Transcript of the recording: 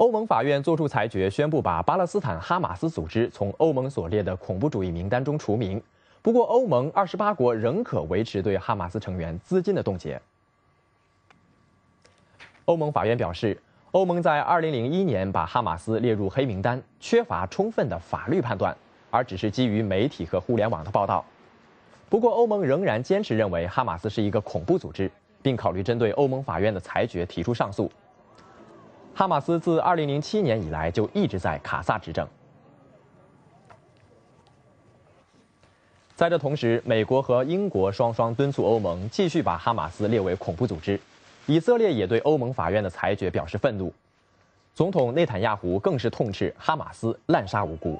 欧盟法院作出裁决，宣布把巴勒斯坦哈马斯组织从欧盟所列的恐怖主义名单中除名。不过，欧盟二十八国仍可维持对哈马斯成员资金的冻结。欧盟法院表示，欧盟在二零零一年把哈马斯列入黑名单，缺乏充分的法律判断，而只是基于媒体和互联网的报道。不过，欧盟仍然坚持认为哈马斯是一个恐怖组织，并考虑针对欧盟法院的裁决提出上诉。哈马斯自2007年以来就一直在卡萨执政。在这同时，美国和英国双双敦促欧盟继续把哈马斯列为恐怖组织。以色列也对欧盟法院的裁决表示愤怒。总统内塔亚胡更是痛斥哈马斯滥杀无辜。